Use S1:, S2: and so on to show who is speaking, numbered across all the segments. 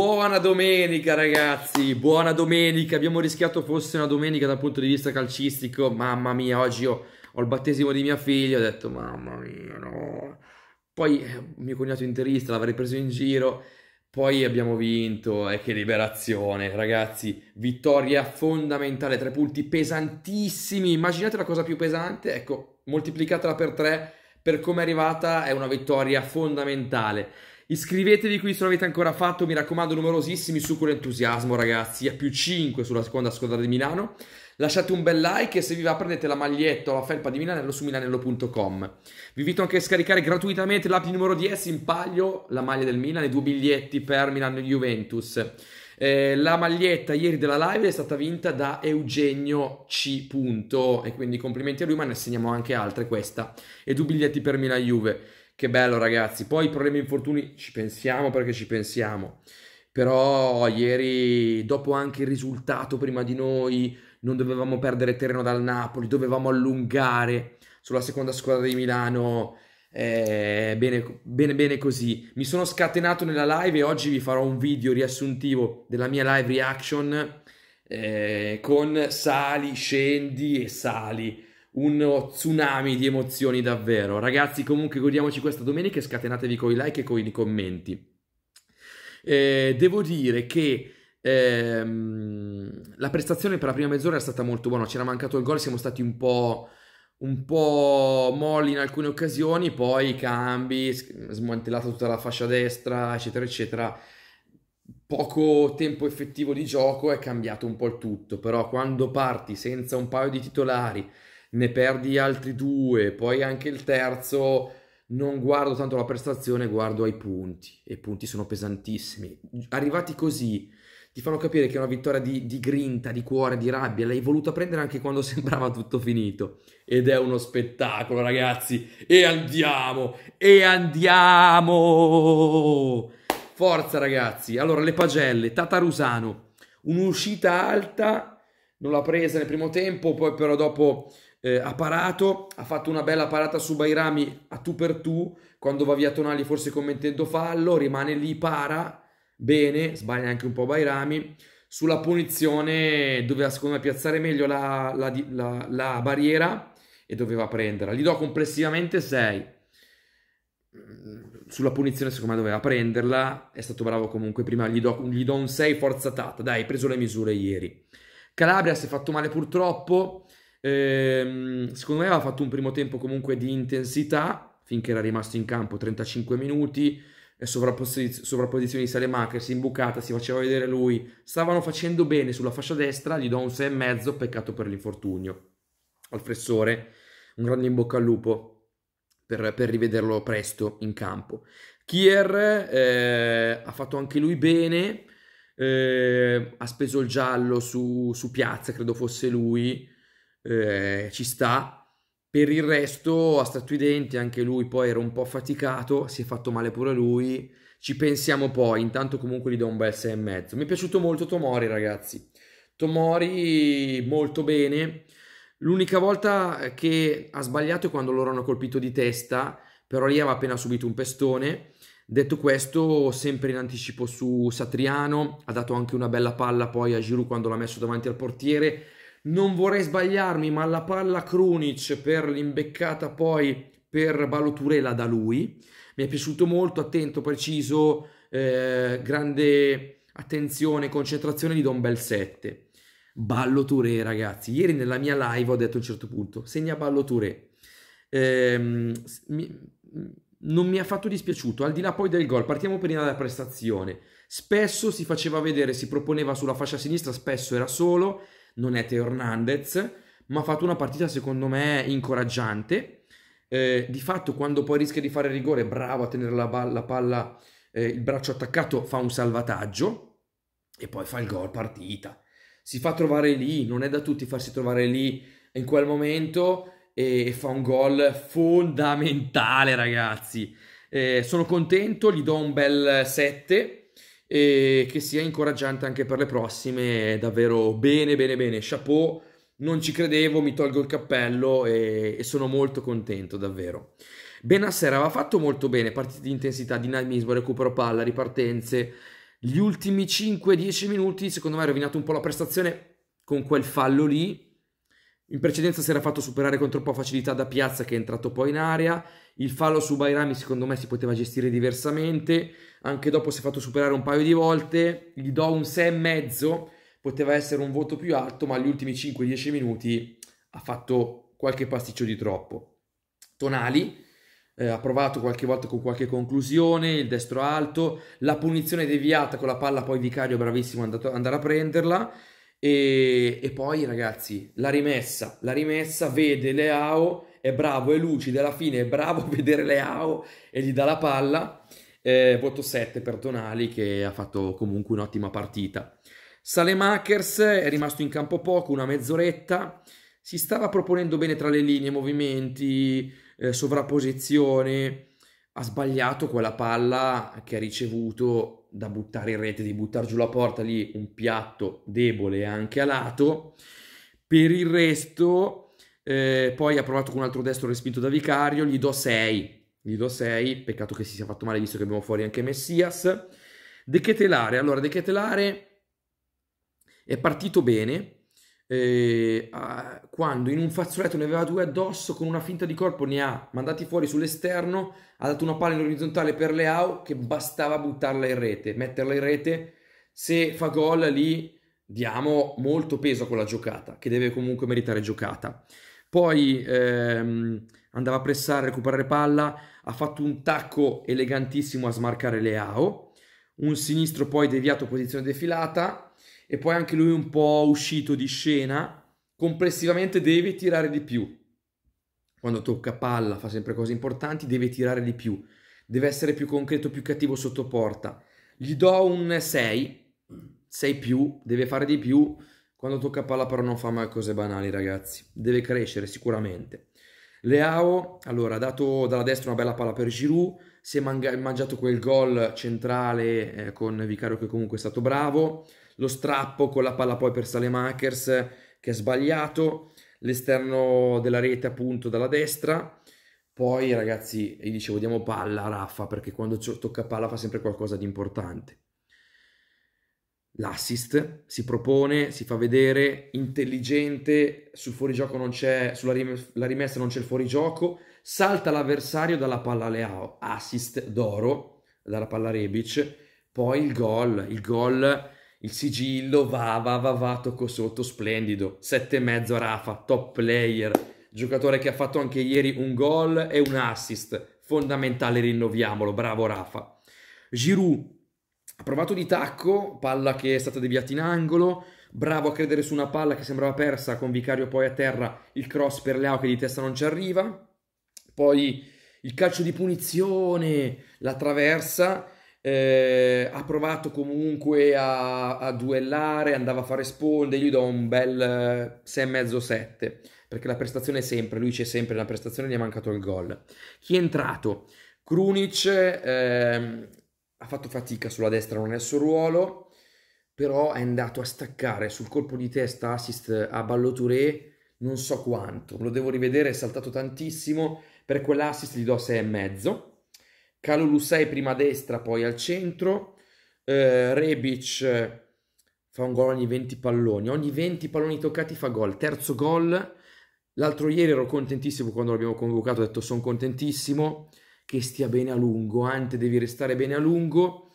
S1: Buona domenica ragazzi, buona domenica, abbiamo rischiato fosse una domenica dal punto di vista calcistico, mamma mia, oggi ho, ho il battesimo di mia figlia, ho detto mamma mia no, poi eh, mio cognato interista l'avrei preso in giro, poi abbiamo vinto e eh, che liberazione ragazzi, vittoria fondamentale, tre punti pesantissimi, immaginate la cosa più pesante, ecco moltiplicatela per tre, per come è arrivata è una vittoria fondamentale. Iscrivetevi qui se non avete ancora fatto, mi raccomando numerosissimi su con entusiasmo, ragazzi, a più 5 sulla seconda squadra di Milano. Lasciate un bel like e se vi va prendete la maglietta o la felpa di Milanello su milanello.com. Vi invito anche a scaricare gratuitamente l'app di numero 10 in palio, la maglia del Milan e due biglietti per Milano Juventus. Eh, la maglietta ieri della live è stata vinta da Eugenio C. Punto, e quindi complimenti a lui, ma ne assegniamo anche altre questa e due biglietti per Milan Juve. Che bello ragazzi. Poi i problemi infortuni ci pensiamo perché ci pensiamo. Però ieri, dopo anche il risultato prima di noi, non dovevamo perdere terreno dal Napoli, dovevamo allungare sulla seconda squadra di Milano. Eh, bene, bene, bene così. Mi sono scatenato nella live e oggi vi farò un video riassuntivo della mia live reaction eh, con sali, scendi e sali uno oh, tsunami di emozioni davvero. Ragazzi, comunque godiamoci questa domenica e scatenatevi con i like e con i commenti. Eh, devo dire che ehm, la prestazione per la prima mezz'ora è stata molto buona, c'era mancato il gol, siamo stati un po', un po molli in alcune occasioni, poi cambi, smantellata tutta la fascia destra, eccetera, eccetera. Poco tempo effettivo di gioco è cambiato un po' il tutto, però quando parti senza un paio di titolari, ne perdi altri due, poi anche il terzo non guardo tanto la prestazione, guardo ai punti e i punti sono pesantissimi. Arrivati così ti fanno capire che è una vittoria di, di grinta, di cuore, di rabbia, l'hai voluta prendere anche quando sembrava tutto finito ed è uno spettacolo ragazzi e andiamo e andiamo forza ragazzi allora le pagelle Tatarusano un'uscita alta non l'ha presa nel primo tempo poi però dopo eh, ha parato, ha fatto una bella parata su Bairami a tu per tu, quando va via Tonali forse commettendo fallo, rimane lì, para, bene, sbaglia anche un po' Bairami, sulla punizione doveva secondo me piazzare meglio la, la, la, la barriera e doveva prenderla, gli do complessivamente 6 mm, sulla punizione secondo me doveva prenderla, è stato bravo comunque prima, gli do, gli do un 6 forzatata, dai, preso le misure ieri. Calabria si è fatto male purtroppo, Ehm, secondo me aveva fatto un primo tempo comunque di intensità, finché era rimasto in campo 35 minuti, eh, sovrapposiz- sovrapposizioni di Salemacher, si imbucata, si faceva vedere lui, stavano facendo bene sulla fascia destra, gli do un 6,5, peccato per l'infortunio. Al fressore, un grande in bocca al lupo per, per rivederlo presto in campo. Kier eh, ha fatto anche lui bene, eh, ha speso il giallo su, su Piazza, credo fosse lui, eh, ci sta. Per il resto ha stretto i denti, anche lui poi era un po' faticato, si è fatto male pure lui. Ci pensiamo poi, intanto comunque gli do un bel 6,5. Mi è piaciuto molto Tomori ragazzi, Tomori molto bene. L'unica volta che ha sbagliato è quando loro hanno colpito di testa, però lì aveva appena subito un pestone. Detto questo, sempre in anticipo su Satriano, ha dato anche una bella palla poi a Giroud quando l'ha messo davanti al portiere non vorrei sbagliarmi, ma la palla Krunic per l'imbeccata poi per Baloturela da lui. Mi è piaciuto molto, attento, preciso, eh, grande attenzione, concentrazione, di Don bel 7. Ballo Touré, ragazzi. Ieri nella mia live ho detto a un certo punto, segna Ballo Touré. Ehm, mi, non mi ha fatto dispiaciuto, al di là poi del gol. Partiamo prima dalla prestazione. Spesso si faceva vedere, si proponeva sulla fascia sinistra, spesso era solo, non è Teo Hernandez, ma ha fatto una partita secondo me incoraggiante. Eh, di fatto quando poi rischia di fare rigore, bravo a tenere la, balla, la palla, eh, il braccio attaccato, fa un salvataggio e poi fa il gol partita. Si fa trovare lì, non è da tutti farsi trovare lì in quel momento e fa un gol fondamentale ragazzi. Eh, sono contento, gli do un bel 7 e che sia incoraggiante anche per le prossime. davvero bene, bene, bene. Chapeau, non ci credevo, mi tolgo il cappello e, e sono molto contento, davvero. Benassera aveva fatto molto bene, partite di intensità, dinamismo, recupero palla, ripartenze. Gli ultimi 5-10 minuti, secondo me, ha rovinato un po' la prestazione con quel fallo lì in precedenza si era fatto superare con troppa facilità da Piazza che è entrato poi in area, il fallo su Bairami secondo me si poteva gestire diversamente, anche dopo si è fatto superare un paio di volte, gli do un 6,5, poteva essere un voto più alto, ma gli ultimi 5-10 minuti ha fatto qualche pasticcio di troppo. Tonali eh, ha provato qualche volta con qualche conclusione, il destro alto, la punizione deviata con la palla poi Vicario bravissimo ad andare a prenderla, e, e poi ragazzi, la rimessa, la rimessa vede Leao, è bravo, è lucido, alla fine è bravo a vedere Leao e gli dà la palla. Eh, voto 7 per Tonali che ha fatto comunque un'ottima partita. Salemakers è rimasto in campo poco, una mezz'oretta, si stava proponendo bene tra le linee, movimenti, eh, sovrapposizione, ha sbagliato quella palla che ha ricevuto da buttare in rete, di buttare giù la porta lì un piatto debole anche a lato. Per il resto, eh, poi ha provato con un altro destro respinto da Vicario, gli do 6. Gli do 6, peccato che si sia fatto male visto che abbiamo fuori anche Messias. De allora De è partito bene, eh, quando in un fazzoletto ne aveva due addosso, con una finta di corpo ne ha mandati fuori sull'esterno, ha dato una palla in orizzontale per Leao che bastava buttarla in rete, metterla in rete, se fa gol lì diamo molto peso a quella giocata, che deve comunque meritare giocata. Poi ehm, andava a pressare, a recuperare palla, ha fatto un tacco elegantissimo a smarcare Leao, un sinistro poi deviato posizione defilata, e poi anche lui un po' uscito di scena, complessivamente deve tirare di più. Quando tocca palla, fa sempre cose importanti, deve tirare di più, deve essere più concreto, più cattivo sotto porta. Gli do un 6, 6 più, deve fare di più. Quando tocca palla però non fa mai cose banali, ragazzi. Deve crescere sicuramente. Leao, allora, ha dato dalla destra una bella palla per Giroud, si è mangiato quel gol centrale eh, con Vicario che comunque è stato bravo lo strappo con la palla poi per Salemakers che è sbagliato, l'esterno della rete appunto dalla destra. Poi ragazzi, gli dicevo diamo palla a Raffa perché quando tocca palla fa sempre qualcosa di importante. L'assist si propone, si fa vedere, intelligente, sul fuorigioco non c'è, sulla rimessa non c'è il fuorigioco, salta l'avversario dalla palla Leao, assist d'oro dalla palla Rebic, poi il gol, il gol il sigillo va, va, va, va, tocco sotto, splendido. Sette e mezzo Rafa, top player. Giocatore che ha fatto anche ieri un gol e un assist. Fondamentale, rinnoviamolo. Bravo Rafa. Giroud ha provato di tacco, palla che è stata deviata in angolo. Bravo a credere su una palla che sembrava persa con Vicario poi a terra. Il cross per Leao che di testa non ci arriva. Poi il calcio di punizione, la traversa eh, ha provato comunque a, a, duellare, andava a fare sponde, gli do un bel 6,5-7 eh, perché la prestazione è sempre, lui c'è sempre, la prestazione gli è mancato il gol. Chi è entrato? Krunic eh, ha fatto fatica sulla destra, non è il suo ruolo, però è andato a staccare sul colpo di testa assist a Ballotouré non so quanto, lo devo rivedere, è saltato tantissimo, per quell'assist gli do 6,5 Calulusei prima destra, poi al centro. Eh, Rebic eh, fa un gol ogni 20 palloni. Ogni 20 palloni toccati fa gol. Terzo gol. L'altro ieri ero contentissimo quando l'abbiamo convocato, ho detto sono contentissimo che stia bene a lungo, eh, Ante devi restare bene a lungo.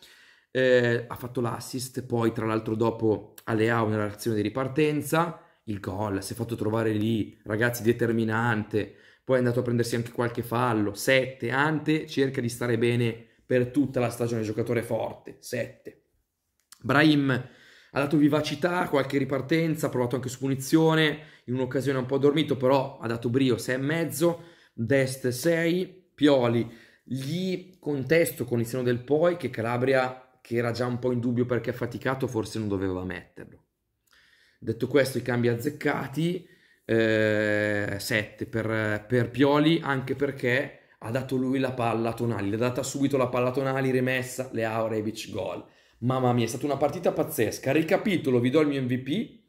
S1: Eh, ha fatto l'assist, poi tra l'altro dopo Aleao nell'azione di ripartenza, il gol, si è fatto trovare lì, ragazzi determinante, poi è andato a prendersi anche qualche fallo, 7, Ante cerca di stare bene per tutta la stagione, giocatore forte, 7. Brahim ha dato vivacità, qualche ripartenza, ha provato anche su punizione, in un'occasione un po' dormito, però ha dato brio 6 mezzo, Dest 6, Pioli gli contesto con il seno del poi che Calabria, che era già un po' in dubbio perché ha faticato, forse non doveva metterlo. Detto questo, i cambi azzeccati, eh, 7 per, per Pioli, anche perché ha dato lui la palla a Tonali, ha data subito la palla a Tonali, rimessa, Leao, Rebic, gol. Mamma mia, è stata una partita pazzesca. Ricapitolo, vi do il mio MVP.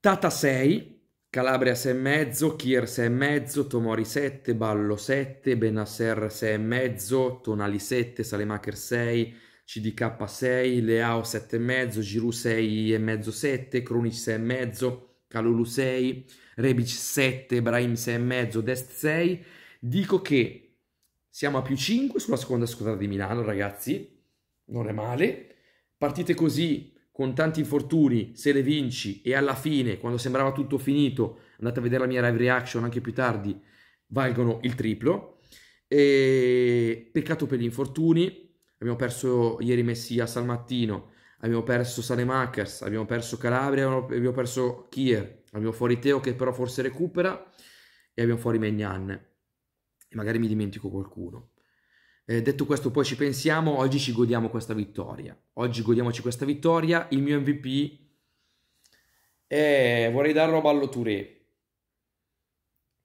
S1: Tata 6, Calabria 6,5, Kier 6,5, Tomori 7, Ballo 7, Benasser 6,5, Tonali 7, Salemaker 6, CDK 6, Leao 7,5, Giroud 6,5, 7, Krunic 6,5, Calulu 6, Rebic 7, Brahim 6,5, Dest 6. Dico che siamo a più 5 sulla seconda squadra di Milano, ragazzi. Non è male. Partite così, con tanti infortuni, se le vinci e alla fine, quando sembrava tutto finito, andate a vedere la mia live reaction anche più tardi, valgono il triplo. E... Peccato per gli infortuni. Abbiamo perso ieri Messias al mattino abbiamo perso Sanemakers, abbiamo perso Calabria, abbiamo perso Kier, abbiamo fuori Teo che però forse recupera e abbiamo fuori Megnan e magari mi dimentico qualcuno. Eh, detto questo poi ci pensiamo, oggi ci godiamo questa vittoria, oggi godiamoci questa vittoria, il mio MVP è, vorrei darlo a Ballo Touré.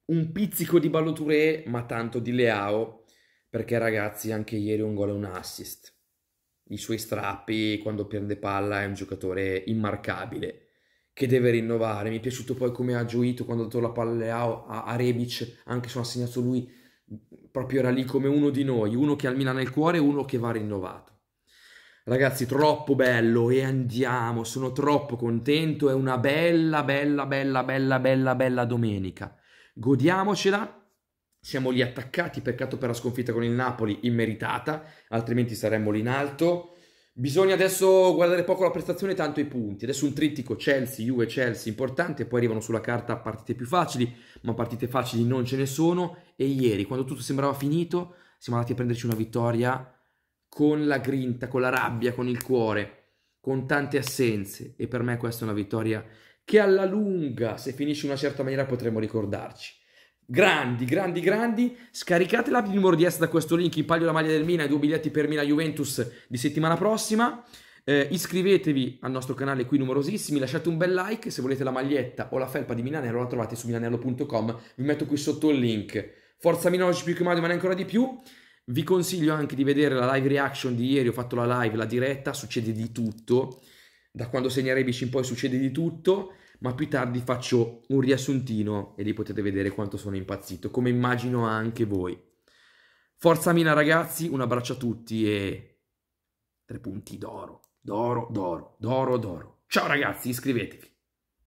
S1: un pizzico di Ballo Touré, ma tanto di Leao perché ragazzi anche ieri un gol e un assist i suoi strappi, quando prende palla è un giocatore immarcabile che deve rinnovare. Mi è piaciuto poi come ha gioito quando ha dato la palla a, a Rebic, anche se ha segnato lui, proprio era lì come uno di noi, uno che ha il Milan nel cuore e uno che va rinnovato. Ragazzi, troppo bello e andiamo, sono troppo contento, è una bella, bella, bella, bella, bella, bella domenica. Godiamocela siamo lì attaccati, peccato per la sconfitta con il Napoli, immeritata, altrimenti saremmo lì in alto. Bisogna adesso guardare poco la prestazione, tanto i punti. Adesso un trittico Chelsea, Juve, Chelsea importante, poi arrivano sulla carta partite più facili, ma partite facili non ce ne sono. E ieri, quando tutto sembrava finito, siamo andati a prenderci una vittoria con la grinta, con la rabbia, con il cuore, con tante assenze. E per me questa è una vittoria che alla lunga, se finisce in una certa maniera, potremmo ricordarci grandi, grandi, grandi. Scaricate l'app di numero di S da questo link, in palio la maglia del Mina e due biglietti per Mina Juventus di settimana prossima. Eh, iscrivetevi al nostro canale qui numerosissimi, lasciate un bel like, se volete la maglietta o la felpa di Milanello la trovate su milanello.com, vi metto qui sotto il link. Forza Milano oggi più che mai, domani ancora di più. Vi consiglio anche di vedere la live reaction di ieri, ho fatto la live, la diretta, succede di tutto. Da quando segna Rebic in poi succede di tutto ma più tardi faccio un riassuntino e lì potete vedere quanto sono impazzito, come immagino anche voi. Forza Mina ragazzi, un abbraccio a tutti e tre punti d'oro, d'oro, d'oro, d'oro, d'oro. Ciao ragazzi, iscrivetevi.